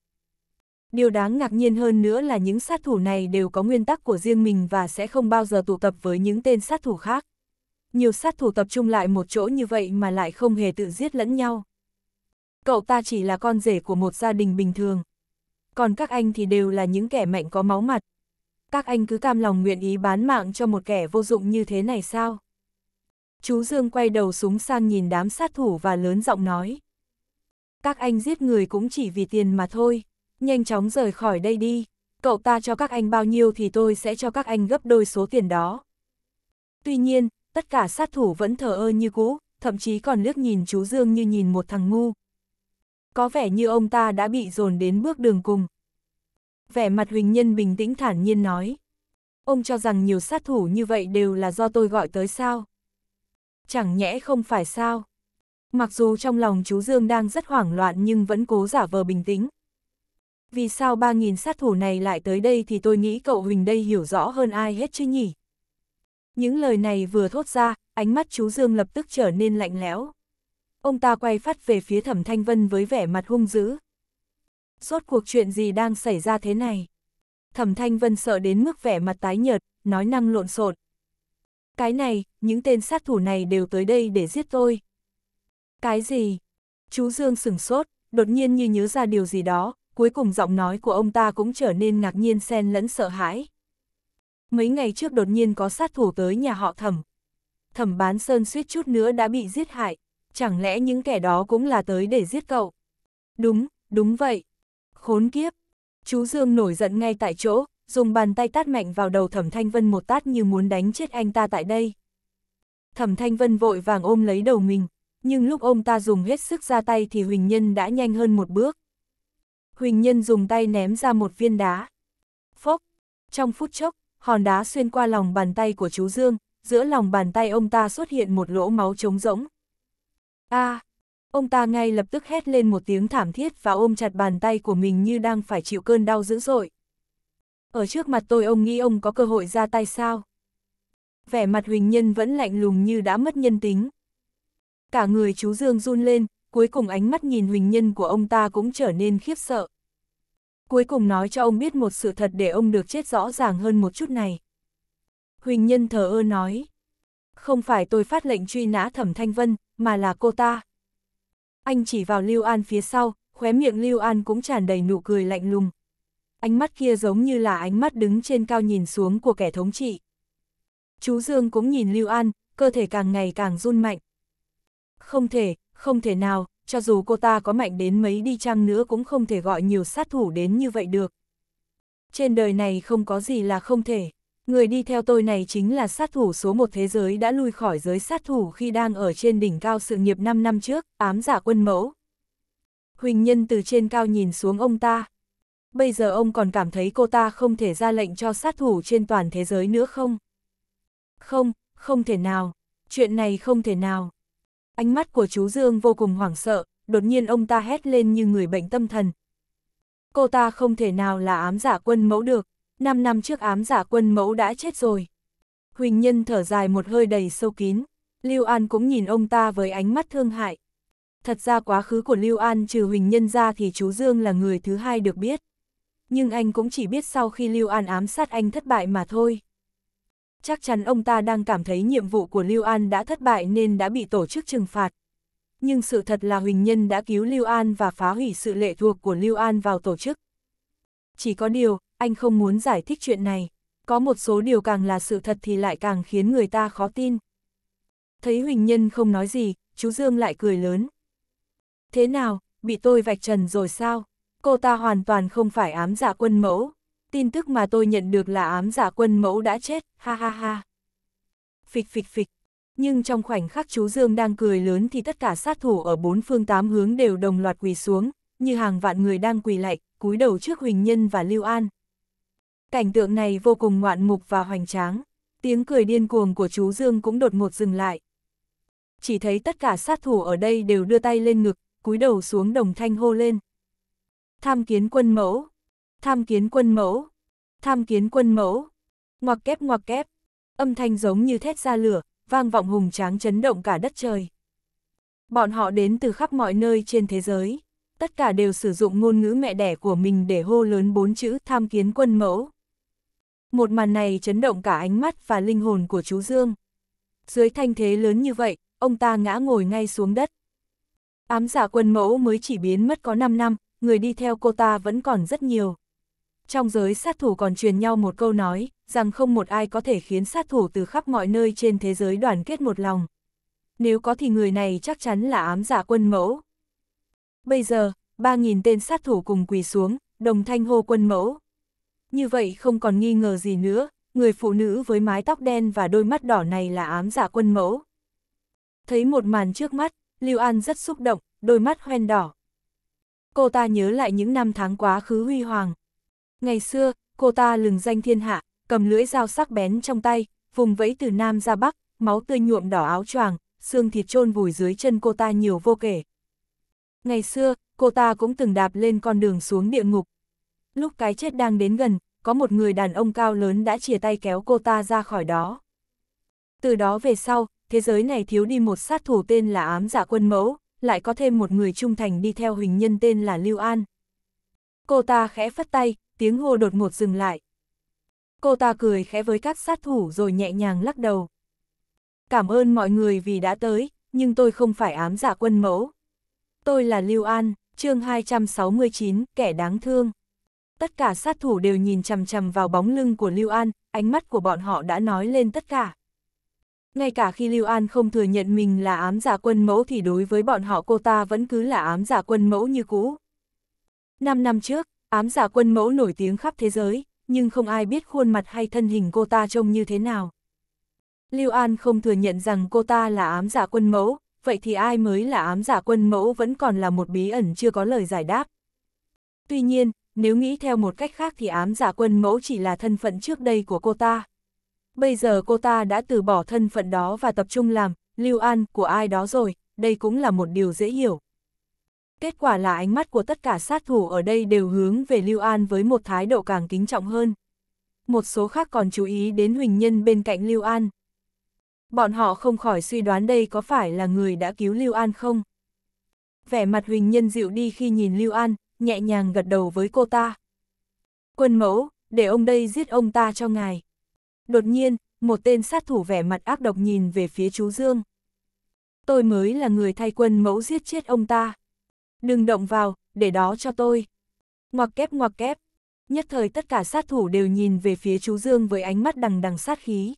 Điều đáng ngạc nhiên hơn nữa là những sát thủ này đều có nguyên tắc của riêng mình và sẽ không bao giờ tụ tập với những tên sát thủ khác. Nhiều sát thủ tập trung lại một chỗ như vậy mà lại không hề tự giết lẫn nhau. Cậu ta chỉ là con rể của một gia đình bình thường. Còn các anh thì đều là những kẻ mạnh có máu mặt. Các anh cứ cam lòng nguyện ý bán mạng cho một kẻ vô dụng như thế này sao? Chú Dương quay đầu súng sang nhìn đám sát thủ và lớn giọng nói. Các anh giết người cũng chỉ vì tiền mà thôi, nhanh chóng rời khỏi đây đi, cậu ta cho các anh bao nhiêu thì tôi sẽ cho các anh gấp đôi số tiền đó. Tuy nhiên, tất cả sát thủ vẫn thờ ơ như cũ, thậm chí còn liếc nhìn chú Dương như nhìn một thằng ngu. Có vẻ như ông ta đã bị dồn đến bước đường cùng. Vẻ mặt Huỳnh Nhân bình tĩnh thản nhiên nói. Ông cho rằng nhiều sát thủ như vậy đều là do tôi gọi tới sao? chẳng nhẽ không phải sao? Mặc dù trong lòng chú Dương đang rất hoảng loạn nhưng vẫn cố giả vờ bình tĩnh. Vì sao ba nghìn sát thủ này lại tới đây thì tôi nghĩ cậu Huỳnh đây hiểu rõ hơn ai hết chứ nhỉ? Những lời này vừa thốt ra, ánh mắt chú Dương lập tức trở nên lạnh lẽo. Ông ta quay phát về phía thẩm thanh vân với vẻ mặt hung dữ. Rốt cuộc chuyện gì đang xảy ra thế này? Thẩm thanh vân sợ đến mức vẻ mặt tái nhợt, nói năng lộn xộn. Cái này, những tên sát thủ này đều tới đây để giết tôi. Cái gì? Chú Dương sửng sốt, đột nhiên như nhớ ra điều gì đó, cuối cùng giọng nói của ông ta cũng trở nên ngạc nhiên xen lẫn sợ hãi. Mấy ngày trước đột nhiên có sát thủ tới nhà họ thẩm. Thẩm bán sơn suýt chút nữa đã bị giết hại, chẳng lẽ những kẻ đó cũng là tới để giết cậu? Đúng, đúng vậy. Khốn kiếp. Chú Dương nổi giận ngay tại chỗ, dùng bàn tay tát mạnh vào đầu Thẩm Thanh Vân một tát như muốn đánh chết anh ta tại đây. Thẩm Thanh Vân vội vàng ôm lấy đầu mình, nhưng lúc ôm ta dùng hết sức ra tay thì Huỳnh Nhân đã nhanh hơn một bước. Huỳnh Nhân dùng tay ném ra một viên đá. Phốc! Trong phút chốc, hòn đá xuyên qua lòng bàn tay của chú Dương, giữa lòng bàn tay ông ta xuất hiện một lỗ máu trống rỗng. A! À, ông ta ngay lập tức hét lên một tiếng thảm thiết và ôm chặt bàn tay của mình như đang phải chịu cơn đau dữ dội. Ở trước mặt tôi ông nghĩ ông có cơ hội ra tay sao? Vẻ mặt Huỳnh Nhân vẫn lạnh lùng như đã mất nhân tính. Cả người chú Dương run lên, cuối cùng ánh mắt nhìn Huỳnh Nhân của ông ta cũng trở nên khiếp sợ. Cuối cùng nói cho ông biết một sự thật để ông được chết rõ ràng hơn một chút này. Huỳnh Nhân thờ ơ nói. Không phải tôi phát lệnh truy nã Thẩm Thanh Vân, mà là cô ta. Anh chỉ vào Lưu An phía sau, khóe miệng Lưu An cũng tràn đầy nụ cười lạnh lùng ánh mắt kia giống như là ánh mắt đứng trên cao nhìn xuống của kẻ thống trị. Chú Dương cũng nhìn Lưu An, cơ thể càng ngày càng run mạnh. Không thể, không thể nào, cho dù cô ta có mạnh đến mấy đi chăng nữa cũng không thể gọi nhiều sát thủ đến như vậy được. Trên đời này không có gì là không thể. Người đi theo tôi này chính là sát thủ số một thế giới đã lui khỏi giới sát thủ khi đang ở trên đỉnh cao sự nghiệp 5 năm trước, ám giả quân mẫu. Huỳnh Nhân từ trên cao nhìn xuống ông ta, bây giờ ông còn cảm thấy cô ta không thể ra lệnh cho sát thủ trên toàn thế giới nữa không? Không, không thể nào, chuyện này không thể nào. Ánh mắt của chú Dương vô cùng hoảng sợ, đột nhiên ông ta hét lên như người bệnh tâm thần. Cô ta không thể nào là ám giả quân mẫu được, Năm năm trước ám giả quân mẫu đã chết rồi. Huỳnh Nhân thở dài một hơi đầy sâu kín, Lưu An cũng nhìn ông ta với ánh mắt thương hại. Thật ra quá khứ của Lưu An trừ Huỳnh Nhân ra thì chú Dương là người thứ hai được biết nhưng anh cũng chỉ biết sau khi Lưu An ám sát anh thất bại mà thôi. Chắc chắn ông ta đang cảm thấy nhiệm vụ của Lưu An đã thất bại nên đã bị tổ chức trừng phạt. Nhưng sự thật là Huỳnh Nhân đã cứu Lưu An và phá hủy sự lệ thuộc của Lưu An vào tổ chức. Chỉ có điều, anh không muốn giải thích chuyện này. Có một số điều càng là sự thật thì lại càng khiến người ta khó tin. Thấy Huỳnh Nhân không nói gì, chú Dương lại cười lớn. Thế nào, bị tôi vạch trần rồi sao? Cô ta hoàn toàn không phải ám giả dạ quân mẫu. Tin tức mà tôi nhận được là ám giả dạ quân mẫu đã chết, ha ha ha. Phịch phịch phịch. Nhưng trong khoảnh khắc chú Dương đang cười lớn thì tất cả sát thủ ở bốn phương tám hướng đều đồng loạt quỳ xuống, như hàng vạn người đang quỳ lạy, cúi đầu trước Huỳnh Nhân và Lưu An. Cảnh tượng này vô cùng ngoạn mục và hoành tráng, tiếng cười điên cuồng của chú Dương cũng đột ngột dừng lại. Chỉ thấy tất cả sát thủ ở đây đều đưa tay lên ngực, cúi đầu xuống đồng thanh hô lên. Tham kiến quân mẫu. Tham kiến quân mẫu. Tham kiến quân mẫu. Ngoặc kép ngoặc kép. Âm thanh giống như thét ra lửa, vang vọng hùng tráng chấn động cả đất trời. Bọn họ đến từ khắp mọi nơi trên thế giới. Tất cả đều sử dụng ngôn ngữ mẹ đẻ của mình để hô lớn bốn chữ tham kiến quân mẫu. Một màn này chấn động cả ánh mắt và linh hồn của chú Dương. Dưới thanh thế lớn như vậy, ông ta ngã ngồi ngay xuống đất. Ám giả dạ quân mẫu mới chỉ biến mất có 5 năm, người đi theo cô ta vẫn còn rất nhiều. Trong giới sát thủ còn truyền nhau một câu nói, rằng không một ai có thể khiến sát thủ từ khắp mọi nơi trên thế giới đoàn kết một lòng. Nếu có thì người này chắc chắn là ám giả dạ quân mẫu. Bây giờ, 3.000 tên sát thủ cùng quỳ xuống, đồng thanh hô quân mẫu. Như vậy không còn nghi ngờ gì nữa, người phụ nữ với mái tóc đen và đôi mắt đỏ này là ám giả dạ quân mẫu. Thấy một màn trước mắt, Lưu An rất xúc động, đôi mắt hoen đỏ cô ta nhớ lại những năm tháng quá khứ huy hoàng. Ngày xưa, cô ta lừng danh thiên hạ, cầm lưỡi dao sắc bén trong tay, vùng vẫy từ Nam ra Bắc, máu tươi nhuộm đỏ áo choàng, xương thịt chôn vùi dưới chân cô ta nhiều vô kể. Ngày xưa, cô ta cũng từng đạp lên con đường xuống địa ngục. Lúc cái chết đang đến gần, có một người đàn ông cao lớn đã chìa tay kéo cô ta ra khỏi đó. Từ đó về sau, thế giới này thiếu đi một sát thủ tên là ám giả dạ quân mẫu, lại có thêm một người trung thành đi theo Huỳnh Nhân tên là Lưu An. Cô ta khẽ phất tay, tiếng hô đột ngột dừng lại. Cô ta cười khẽ với các sát thủ rồi nhẹ nhàng lắc đầu. Cảm ơn mọi người vì đã tới, nhưng tôi không phải ám giả dạ quân mẫu. Tôi là Lưu An, chương 269, kẻ đáng thương. Tất cả sát thủ đều nhìn chằm chằm vào bóng lưng của Lưu An, ánh mắt của bọn họ đã nói lên tất cả ngay cả khi Lưu An không thừa nhận mình là ám giả quân mẫu thì đối với bọn họ cô ta vẫn cứ là ám giả quân mẫu như cũ. Năm năm trước, ám giả quân mẫu nổi tiếng khắp thế giới, nhưng không ai biết khuôn mặt hay thân hình cô ta trông như thế nào. Lưu An không thừa nhận rằng cô ta là ám giả quân mẫu, vậy thì ai mới là ám giả quân mẫu vẫn còn là một bí ẩn chưa có lời giải đáp. Tuy nhiên, nếu nghĩ theo một cách khác thì ám giả quân mẫu chỉ là thân phận trước đây của cô ta bây giờ cô ta đã từ bỏ thân phận đó và tập trung làm, lưu an của ai đó rồi, đây cũng là một điều dễ hiểu. Kết quả là ánh mắt của tất cả sát thủ ở đây đều hướng về Lưu An với một thái độ càng kính trọng hơn. Một số khác còn chú ý đến Huỳnh Nhân bên cạnh Lưu An. Bọn họ không khỏi suy đoán đây có phải là người đã cứu Lưu An không? Vẻ mặt Huỳnh Nhân dịu đi khi nhìn Lưu An, nhẹ nhàng gật đầu với cô ta. Quân mẫu, để ông đây giết ông ta cho ngài đột nhiên, một tên sát thủ vẻ mặt ác độc nhìn về phía chú Dương. Tôi mới là người thay quân mẫu giết chết ông ta. Đừng động vào, để đó cho tôi. Ngoặc kép ngoặc kép. Nhất thời tất cả sát thủ đều nhìn về phía chú Dương với ánh mắt đằng đằng sát khí.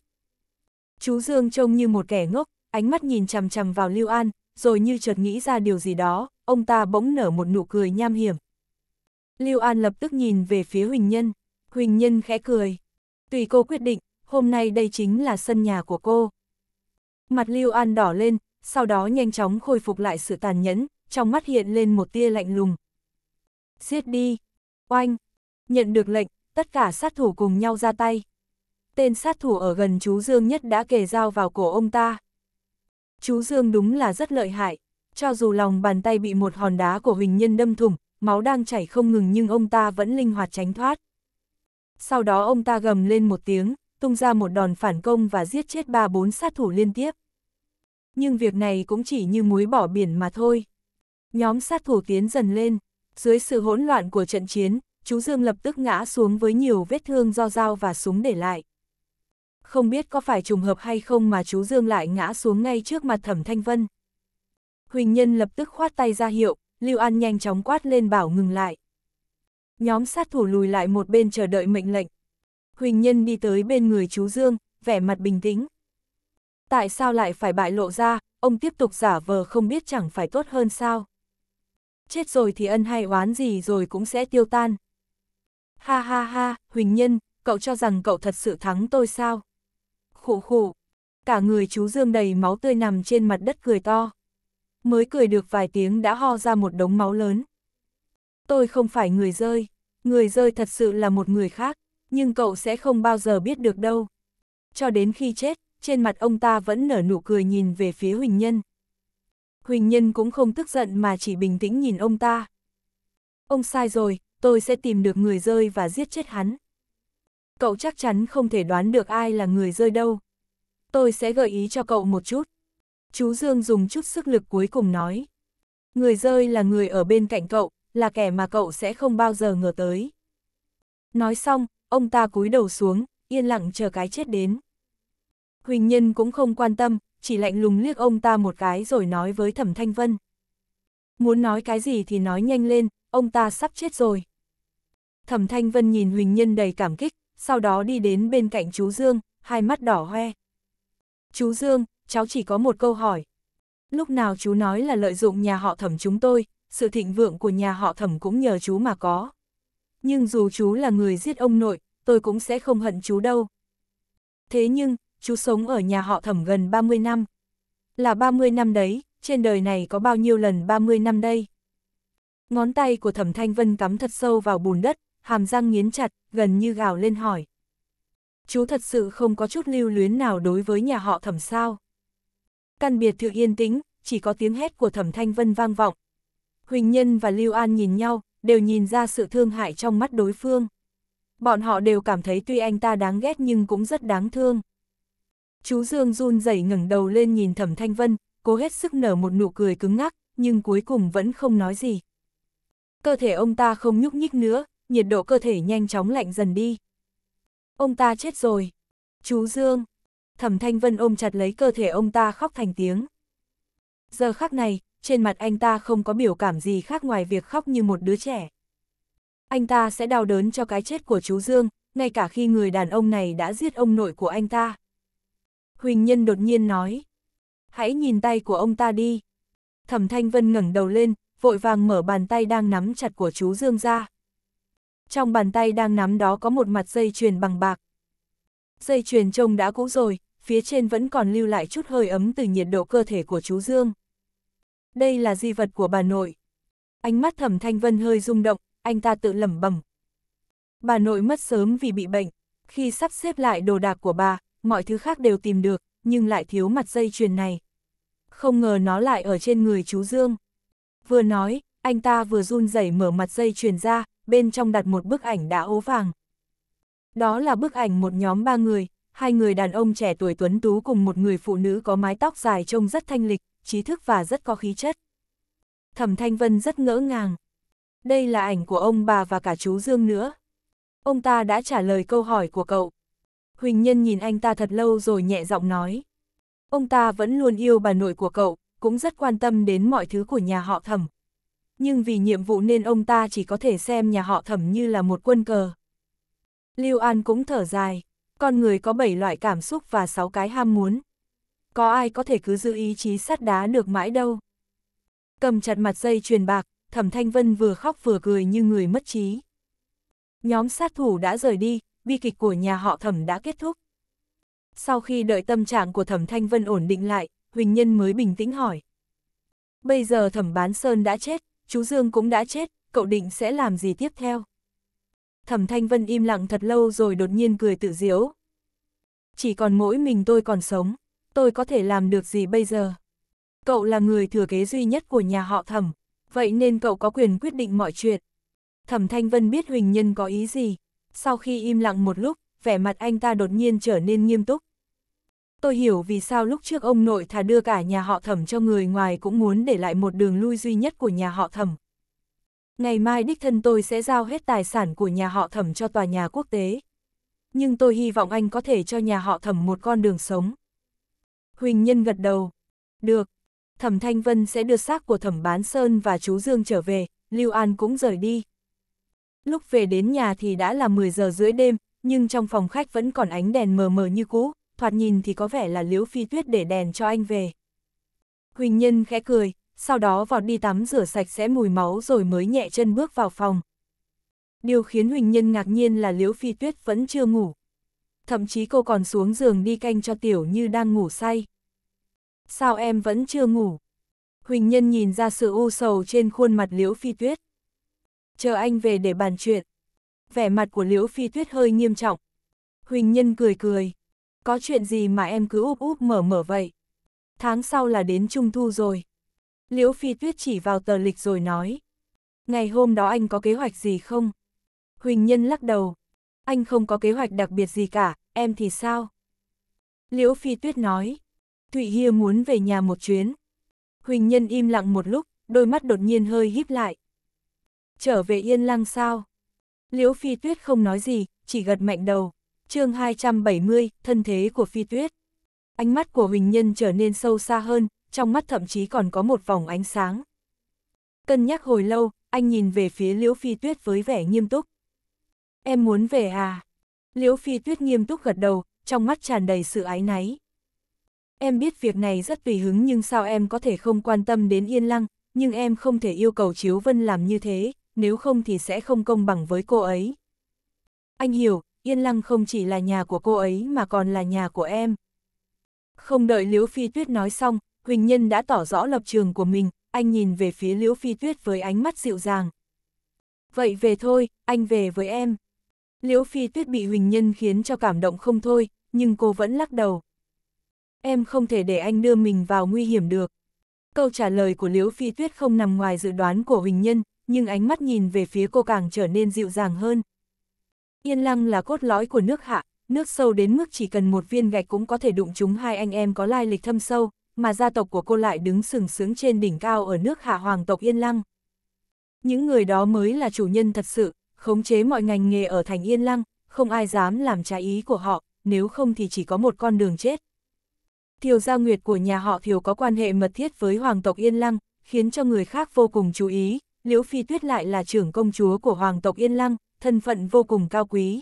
Chú Dương trông như một kẻ ngốc, ánh mắt nhìn chằm chằm vào Lưu An, rồi như chợt nghĩ ra điều gì đó, ông ta bỗng nở một nụ cười nham hiểm. Lưu An lập tức nhìn về phía Huỳnh Nhân. Huỳnh Nhân khẽ cười. Tùy cô quyết định, hôm nay đây chính là sân nhà của cô. Mặt Lưu An đỏ lên, sau đó nhanh chóng khôi phục lại sự tàn nhẫn, trong mắt hiện lên một tia lạnh lùng. Giết đi! Oanh! Nhận được lệnh, tất cả sát thủ cùng nhau ra tay. Tên sát thủ ở gần chú Dương nhất đã kề dao vào cổ ông ta. Chú Dương đúng là rất lợi hại, cho dù lòng bàn tay bị một hòn đá của Huỳnh Nhân đâm thủng, máu đang chảy không ngừng nhưng ông ta vẫn linh hoạt tránh thoát. Sau đó ông ta gầm lên một tiếng, tung ra một đòn phản công và giết chết ba bốn sát thủ liên tiếp. Nhưng việc này cũng chỉ như muối bỏ biển mà thôi. Nhóm sát thủ tiến dần lên, dưới sự hỗn loạn của trận chiến, chú Dương lập tức ngã xuống với nhiều vết thương do dao và súng để lại. Không biết có phải trùng hợp hay không mà chú Dương lại ngã xuống ngay trước mặt Thẩm Thanh Vân. Huỳnh Nhân lập tức khoát tay ra hiệu, Lưu An nhanh chóng quát lên bảo ngừng lại. Nhóm sát thủ lùi lại một bên chờ đợi mệnh lệnh, Huỳnh Nhân đi tới bên người chú Dương, vẻ mặt bình tĩnh. Tại sao lại phải bại lộ ra, ông tiếp tục giả vờ không biết chẳng phải tốt hơn sao? Chết rồi thì ân hay oán gì rồi cũng sẽ tiêu tan. Ha ha ha, Huỳnh Nhân, cậu cho rằng cậu thật sự thắng tôi sao? Khủ khủ, cả người chú Dương đầy máu tươi nằm trên mặt đất cười to. Mới cười được vài tiếng đã ho ra một đống máu lớn. Tôi không phải người rơi, người rơi thật sự là một người khác nhưng cậu sẽ không bao giờ biết được đâu. Cho đến khi chết, trên mặt ông ta vẫn nở nụ cười nhìn về phía Huỳnh Nhân. Huỳnh Nhân cũng không tức giận mà chỉ bình tĩnh nhìn ông ta. Ông sai rồi, tôi sẽ tìm được người rơi và giết chết hắn. Cậu chắc chắn không thể đoán được ai là người rơi đâu. Tôi sẽ gợi ý cho cậu một chút. Chú Dương dùng chút sức lực cuối cùng nói. Người rơi là người ở bên cạnh cậu, là kẻ mà cậu sẽ không bao giờ ngờ tới. Nói xong, ông ta cúi đầu xuống, yên lặng chờ cái chết đến. Huỳnh Nhân cũng không quan tâm, chỉ lạnh lùng liếc ông ta một cái rồi nói với Thẩm Thanh Vân. Muốn nói cái gì thì nói nhanh lên, ông ta sắp chết rồi. Thẩm Thanh Vân nhìn Huỳnh Nhân đầy cảm kích, sau đó đi đến bên cạnh chú Dương, hai mắt đỏ hoe. Chú Dương, cháu chỉ có một câu hỏi. Lúc nào chú nói là lợi dụng nhà họ thẩm chúng tôi, sự thịnh vượng của nhà họ thẩm cũng nhờ chú mà có nhưng dù chú là người giết ông nội, tôi cũng sẽ không hận chú đâu. Thế nhưng, chú sống ở nhà họ thẩm gần 30 năm. Là 30 năm đấy, trên đời này có bao nhiêu lần 30 năm đây? Ngón tay của thẩm thanh vân cắm thật sâu vào bùn đất, hàm răng nghiến chặt, gần như gào lên hỏi. Chú thật sự không có chút lưu luyến nào đối với nhà họ thẩm sao. Căn biệt thự yên tĩnh, chỉ có tiếng hét của thẩm thanh vân vang vọng. Huỳnh Nhân và Lưu An nhìn nhau, đều nhìn ra sự thương hại trong mắt đối phương. Bọn họ đều cảm thấy tuy anh ta đáng ghét nhưng cũng rất đáng thương. Chú Dương run rẩy ngẩng đầu lên nhìn Thẩm Thanh Vân, cố hết sức nở một nụ cười cứng ngắc, nhưng cuối cùng vẫn không nói gì. Cơ thể ông ta không nhúc nhích nữa, nhiệt độ cơ thể nhanh chóng lạnh dần đi. Ông ta chết rồi. Chú Dương. Thẩm Thanh Vân ôm chặt lấy cơ thể ông ta khóc thành tiếng. Giờ khắc này, trên mặt anh ta không có biểu cảm gì khác ngoài việc khóc như một đứa trẻ. Anh ta sẽ đau đớn cho cái chết của chú Dương, ngay cả khi người đàn ông này đã giết ông nội của anh ta. Huỳnh Nhân đột nhiên nói, hãy nhìn tay của ông ta đi. Thẩm Thanh Vân ngẩng đầu lên, vội vàng mở bàn tay đang nắm chặt của chú Dương ra. Trong bàn tay đang nắm đó có một mặt dây chuyền bằng bạc. Dây chuyền trông đã cũ rồi, phía trên vẫn còn lưu lại chút hơi ấm từ nhiệt độ cơ thể của chú Dương đây là di vật của bà nội. Ánh mắt thẩm thanh vân hơi rung động, anh ta tự lẩm bẩm. Bà nội mất sớm vì bị bệnh, khi sắp xếp lại đồ đạc của bà, mọi thứ khác đều tìm được, nhưng lại thiếu mặt dây chuyền này. Không ngờ nó lại ở trên người chú Dương. Vừa nói, anh ta vừa run rẩy mở mặt dây chuyền ra, bên trong đặt một bức ảnh đã ố vàng. Đó là bức ảnh một nhóm ba người, hai người đàn ông trẻ tuổi tuấn tú cùng một người phụ nữ có mái tóc dài trông rất thanh lịch, trí thức và rất có khí chất. Thẩm Thanh Vân rất ngỡ ngàng. Đây là ảnh của ông bà và cả chú Dương nữa. Ông ta đã trả lời câu hỏi của cậu. Huỳnh Nhân nhìn anh ta thật lâu rồi nhẹ giọng nói. Ông ta vẫn luôn yêu bà nội của cậu, cũng rất quan tâm đến mọi thứ của nhà họ thẩm. Nhưng vì nhiệm vụ nên ông ta chỉ có thể xem nhà họ thẩm như là một quân cờ. Lưu An cũng thở dài, con người có 7 loại cảm xúc và 6 cái ham muốn có ai có thể cứ giữ ý chí sắt đá được mãi đâu. Cầm chặt mặt dây truyền bạc, thẩm thanh vân vừa khóc vừa cười như người mất trí. Nhóm sát thủ đã rời đi, bi kịch của nhà họ thẩm đã kết thúc. Sau khi đợi tâm trạng của thẩm thanh vân ổn định lại, Huỳnh Nhân mới bình tĩnh hỏi. Bây giờ thẩm bán Sơn đã chết, chú Dương cũng đã chết, cậu định sẽ làm gì tiếp theo? Thẩm Thanh Vân im lặng thật lâu rồi đột nhiên cười tự diễu. Chỉ còn mỗi mình tôi còn sống tôi có thể làm được gì bây giờ? Cậu là người thừa kế duy nhất của nhà họ thẩm, vậy nên cậu có quyền quyết định mọi chuyện. Thẩm Thanh Vân biết Huỳnh Nhân có ý gì. Sau khi im lặng một lúc, vẻ mặt anh ta đột nhiên trở nên nghiêm túc. Tôi hiểu vì sao lúc trước ông nội thà đưa cả nhà họ thẩm cho người ngoài cũng muốn để lại một đường lui duy nhất của nhà họ thẩm. Ngày mai đích thân tôi sẽ giao hết tài sản của nhà họ thẩm cho tòa nhà quốc tế. Nhưng tôi hy vọng anh có thể cho nhà họ thẩm một con đường sống. Huỳnh Nhân gật đầu. Được. Thẩm Thanh Vân sẽ đưa xác của Thẩm Bán Sơn và chú Dương trở về, Lưu An cũng rời đi. Lúc về đến nhà thì đã là 10 giờ rưỡi đêm, nhưng trong phòng khách vẫn còn ánh đèn mờ mờ như cũ, thoạt nhìn thì có vẻ là Liễu Phi Tuyết để đèn cho anh về. Huỳnh Nhân khẽ cười, sau đó vào đi tắm rửa sạch sẽ mùi máu rồi mới nhẹ chân bước vào phòng. Điều khiến Huỳnh Nhân ngạc nhiên là Liễu Phi Tuyết vẫn chưa ngủ, thậm chí cô còn xuống giường đi canh cho tiểu như đang ngủ say. Sao em vẫn chưa ngủ? Huỳnh Nhân nhìn ra sự u sầu trên khuôn mặt Liễu Phi Tuyết. Chờ anh về để bàn chuyện. Vẻ mặt của Liễu Phi Tuyết hơi nghiêm trọng. Huỳnh Nhân cười cười. Có chuyện gì mà em cứ úp úp mở mở vậy? Tháng sau là đến Trung Thu rồi. Liễu Phi Tuyết chỉ vào tờ lịch rồi nói. Ngày hôm đó anh có kế hoạch gì không? Huỳnh Nhân lắc đầu. Anh không có kế hoạch đặc biệt gì cả, em thì sao? Liễu Phi Tuyết nói, Thụy Hia muốn về nhà một chuyến. Huỳnh Nhân im lặng một lúc, đôi mắt đột nhiên hơi híp lại. Trở về Yên Lăng sao? Liễu Phi Tuyết không nói gì, chỉ gật mạnh đầu. chương 270, thân thế của Phi Tuyết. Ánh mắt của Huỳnh Nhân trở nên sâu xa hơn, trong mắt thậm chí còn có một vòng ánh sáng. Cân nhắc hồi lâu, anh nhìn về phía Liễu Phi Tuyết với vẻ nghiêm túc. Em muốn về à? Liễu Phi Tuyết nghiêm túc gật đầu, trong mắt tràn đầy sự ái náy. Em biết việc này rất vì hứng nhưng sao em có thể không quan tâm đến Yên Lăng, nhưng em không thể yêu cầu Chiếu Vân làm như thế, nếu không thì sẽ không công bằng với cô ấy. Anh hiểu, Yên Lăng không chỉ là nhà của cô ấy mà còn là nhà của em. Không đợi Liễu Phi Tuyết nói xong, Huỳnh Nhân đã tỏ rõ lập trường của mình, anh nhìn về phía Liễu Phi Tuyết với ánh mắt dịu dàng. Vậy về thôi, anh về với em. Liễu Phi Tuyết bị Huỳnh Nhân khiến cho cảm động không thôi, nhưng cô vẫn lắc đầu. Em không thể để anh đưa mình vào nguy hiểm được. Câu trả lời của Liễu Phi Tuyết không nằm ngoài dự đoán của Huỳnh Nhân, nhưng ánh mắt nhìn về phía cô càng trở nên dịu dàng hơn. Yên lăng là cốt lõi của nước hạ, nước sâu đến mức chỉ cần một viên gạch cũng có thể đụng chúng hai anh em có lai lịch thâm sâu, mà gia tộc của cô lại đứng sừng sướng trên đỉnh cao ở nước hạ hoàng tộc Yên Lăng. Những người đó mới là chủ nhân thật sự, khống chế mọi ngành nghề ở thành Yên Lăng, không ai dám làm trái ý của họ, nếu không thì chỉ có một con đường chết. Thiều Gia Nguyệt của nhà họ Thiều có quan hệ mật thiết với hoàng tộc Yên Lăng, khiến cho người khác vô cùng chú ý, Liễu Phi Tuyết lại là trưởng công chúa của hoàng tộc Yên Lăng, thân phận vô cùng cao quý.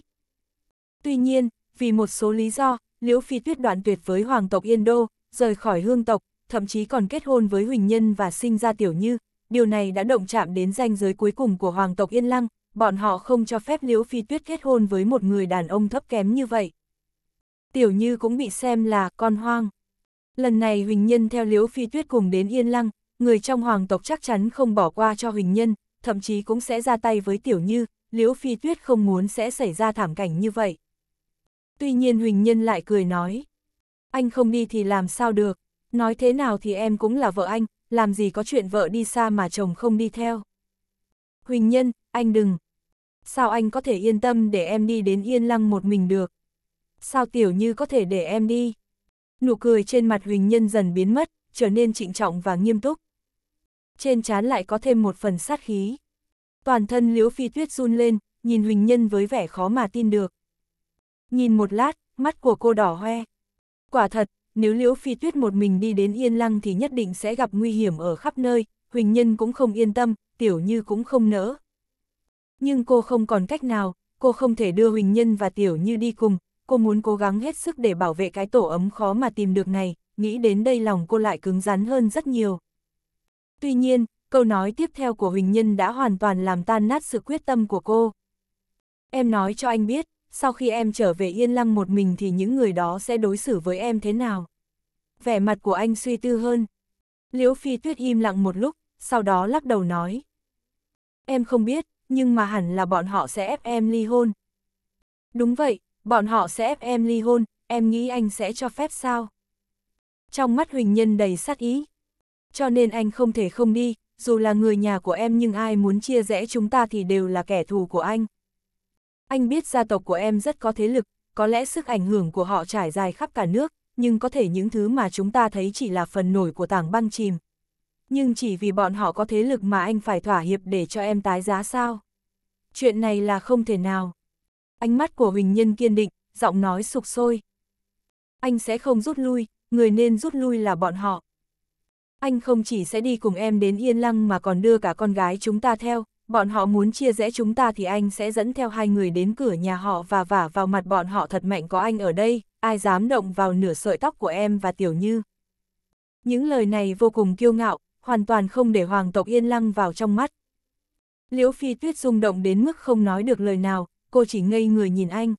Tuy nhiên, vì một số lý do, Liễu Phi Tuyết đoạn tuyệt với hoàng tộc Yên Đô, rời khỏi hương tộc, thậm chí còn kết hôn với Huỳnh Nhân và sinh ra Tiểu Như, điều này đã động chạm đến ranh giới cuối cùng của hoàng tộc Yên Lăng, bọn họ không cho phép Liễu Phi Tuyết kết hôn với một người đàn ông thấp kém như vậy. Tiểu Như cũng bị xem là con hoang. Lần này Huỳnh Nhân theo Liễu Phi Tuyết cùng đến Yên Lăng, người trong hoàng tộc chắc chắn không bỏ qua cho Huỳnh Nhân, thậm chí cũng sẽ ra tay với Tiểu Như, Liễu Phi Tuyết không muốn sẽ xảy ra thảm cảnh như vậy. Tuy nhiên Huỳnh Nhân lại cười nói, anh không đi thì làm sao được, nói thế nào thì em cũng là vợ anh, làm gì có chuyện vợ đi xa mà chồng không đi theo. Huỳnh Nhân, anh đừng, Sao anh có thể yên tâm để em đi đến Yên Lăng một mình được? Sao Tiểu Như có thể để em đi? Nụ cười trên mặt Huỳnh Nhân dần biến mất, trở nên trịnh trọng và nghiêm túc. Trên trán lại có thêm một phần sát khí. Toàn thân Liễu Phi Tuyết run lên, nhìn Huỳnh Nhân với vẻ khó mà tin được. Nhìn một lát, mắt của cô đỏ hoe. Quả thật, nếu Liễu Phi Tuyết một mình đi đến Yên Lăng thì nhất định sẽ gặp nguy hiểm ở khắp nơi, Huỳnh Nhân cũng không yên tâm, Tiểu Như cũng không nỡ nhưng cô không còn cách nào, cô không thể đưa Huỳnh Nhân và Tiểu Như đi cùng, cô muốn cố gắng hết sức để bảo vệ cái tổ ấm khó mà tìm được này, nghĩ đến đây lòng cô lại cứng rắn hơn rất nhiều. Tuy nhiên, câu nói tiếp theo của Huỳnh Nhân đã hoàn toàn làm tan nát sự quyết tâm của cô. Em nói cho anh biết, sau khi em trở về Yên Lăng một mình thì những người đó sẽ đối xử với em thế nào? Vẻ mặt của anh suy tư hơn. Liễu Phi Tuyết im lặng một lúc, sau đó lắc đầu nói. Em không biết, nhưng mà hẳn là bọn họ sẽ ép em ly hôn. Đúng vậy, bọn họ sẽ ép em ly hôn, em nghĩ anh sẽ cho phép sao? Trong mắt Huỳnh Nhân đầy sát ý. Cho nên anh không thể không đi, dù là người nhà của em nhưng ai muốn chia rẽ chúng ta thì đều là kẻ thù của anh. Anh biết gia tộc của em rất có thế lực, có lẽ sức ảnh hưởng của họ trải dài khắp cả nước, nhưng có thể những thứ mà chúng ta thấy chỉ là phần nổi của tảng băng chìm, nhưng chỉ vì bọn họ có thế lực mà anh phải thỏa hiệp để cho em tái giá sao? Chuyện này là không thể nào. Ánh mắt của Huỳnh Nhân kiên định, giọng nói sục sôi. Anh sẽ không rút lui, người nên rút lui là bọn họ. Anh không chỉ sẽ đi cùng em đến Yên Lăng mà còn đưa cả con gái chúng ta theo, bọn họ muốn chia rẽ chúng ta thì anh sẽ dẫn theo hai người đến cửa nhà họ và vả vào mặt bọn họ thật mạnh có anh ở đây, ai dám động vào nửa sợi tóc của em và Tiểu Như. Những lời này vô cùng kiêu ngạo, hoàn toàn không để hoàng tộc yên lăng vào trong mắt. Liễu Phi Tuyết rung động đến mức không nói được lời nào, cô chỉ ngây người nhìn anh.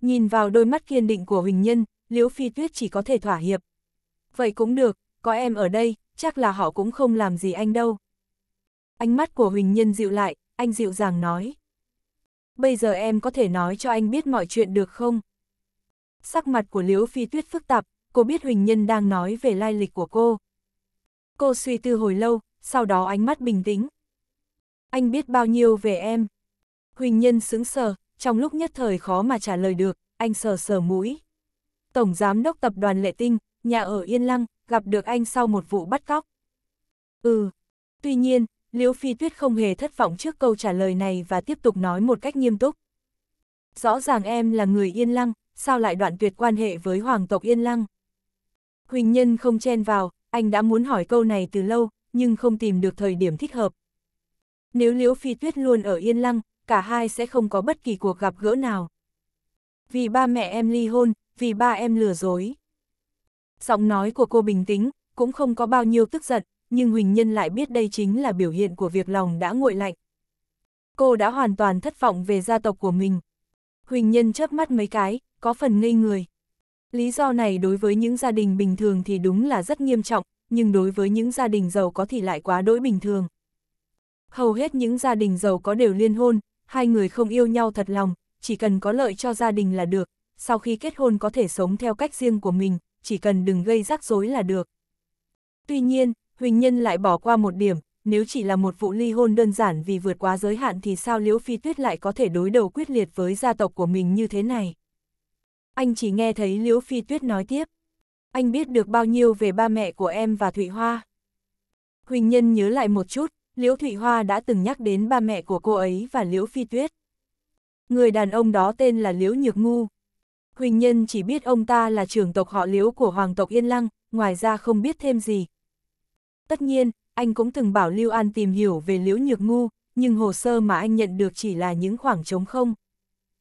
Nhìn vào đôi mắt kiên định của Huỳnh Nhân, Liễu Phi Tuyết chỉ có thể thỏa hiệp. Vậy cũng được, có em ở đây, chắc là họ cũng không làm gì anh đâu. Ánh mắt của Huỳnh Nhân dịu lại, anh dịu dàng nói. Bây giờ em có thể nói cho anh biết mọi chuyện được không? Sắc mặt của Liễu Phi Tuyết phức tạp, cô biết Huỳnh Nhân đang nói về lai lịch của cô. Cô suy tư hồi lâu, sau đó ánh mắt bình tĩnh. Anh biết bao nhiêu về em? Huỳnh Nhân sững sờ, trong lúc nhất thời khó mà trả lời được, anh sờ sờ mũi. Tổng Giám đốc Tập đoàn Lệ Tinh, nhà ở Yên Lăng, gặp được anh sau một vụ bắt cóc. Ừ, tuy nhiên, Liễu Phi Tuyết không hề thất vọng trước câu trả lời này và tiếp tục nói một cách nghiêm túc. Rõ ràng em là người Yên Lăng, sao lại đoạn tuyệt quan hệ với Hoàng tộc Yên Lăng? Huỳnh Nhân không chen vào, anh đã muốn hỏi câu này từ lâu, nhưng không tìm được thời điểm thích hợp. Nếu Liễu Phi Tuyết luôn ở Yên Lăng, cả hai sẽ không có bất kỳ cuộc gặp gỡ nào. Vì ba mẹ em ly hôn, vì ba em lừa dối. Giọng nói của cô bình tĩnh, cũng không có bao nhiêu tức giận, nhưng Huỳnh Nhân lại biết đây chính là biểu hiện của việc lòng đã nguội lạnh. Cô đã hoàn toàn thất vọng về gia tộc của mình. Huỳnh Nhân chớp mắt mấy cái, có phần ngây người. Lý do này đối với những gia đình bình thường thì đúng là rất nghiêm trọng, nhưng đối với những gia đình giàu có thì lại quá đỗi bình thường. Hầu hết những gia đình giàu có đều liên hôn, hai người không yêu nhau thật lòng, chỉ cần có lợi cho gia đình là được, sau khi kết hôn có thể sống theo cách riêng của mình, chỉ cần đừng gây rắc rối là được. Tuy nhiên, Huỳnh Nhân lại bỏ qua một điểm, nếu chỉ là một vụ ly hôn đơn giản vì vượt quá giới hạn thì sao Liễu Phi Tuyết lại có thể đối đầu quyết liệt với gia tộc của mình như thế này? anh chỉ nghe thấy Liễu Phi Tuyết nói tiếp. Anh biết được bao nhiêu về ba mẹ của em và Thụy Hoa. Huỳnh Nhân nhớ lại một chút, Liễu Thụy Hoa đã từng nhắc đến ba mẹ của cô ấy và Liễu Phi Tuyết. Người đàn ông đó tên là Liễu Nhược Ngu. Huỳnh Nhân chỉ biết ông ta là trưởng tộc họ Liễu của Hoàng tộc Yên Lăng, ngoài ra không biết thêm gì. Tất nhiên, anh cũng từng bảo Lưu An tìm hiểu về Liễu Nhược Ngu, nhưng hồ sơ mà anh nhận được chỉ là những khoảng trống không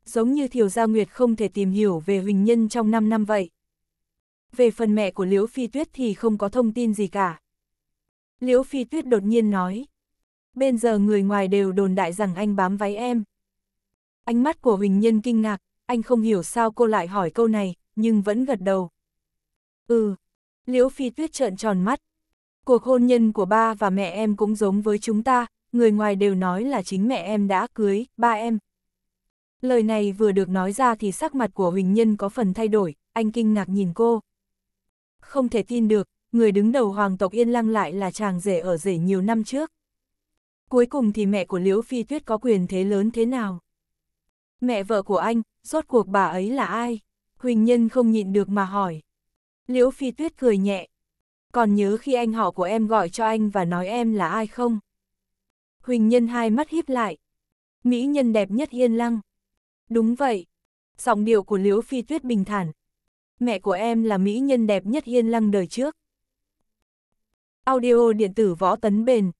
giống như Thiều Gia Nguyệt không thể tìm hiểu về Huỳnh Nhân trong 5 năm vậy. Về phần mẹ của Liễu Phi Tuyết thì không có thông tin gì cả. Liễu Phi Tuyết đột nhiên nói, bên giờ người ngoài đều đồn đại rằng anh bám váy em. Ánh mắt của Huỳnh Nhân kinh ngạc, anh không hiểu sao cô lại hỏi câu này, nhưng vẫn gật đầu. Ừ, Liễu Phi Tuyết trợn tròn mắt. Cuộc hôn nhân của ba và mẹ em cũng giống với chúng ta, người ngoài đều nói là chính mẹ em đã cưới, ba em, Lời này vừa được nói ra thì sắc mặt của Huỳnh Nhân có phần thay đổi, anh kinh ngạc nhìn cô. Không thể tin được, người đứng đầu hoàng tộc Yên Lăng lại là chàng rể ở rể nhiều năm trước. Cuối cùng thì mẹ của Liễu Phi Tuyết có quyền thế lớn thế nào? Mẹ vợ của anh, rốt cuộc bà ấy là ai? Huỳnh Nhân không nhịn được mà hỏi. Liễu Phi Tuyết cười nhẹ. Còn nhớ khi anh họ của em gọi cho anh và nói em là ai không? Huỳnh Nhân hai mắt híp lại. Mỹ nhân đẹp nhất Yên Lăng. Đúng vậy. Giọng điệu của Liễu Phi Tuyết bình thản. Mẹ của em là mỹ nhân đẹp nhất hiên lăng đời trước. Audio điện tử võ tấn bền.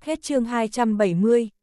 Hết chương 270.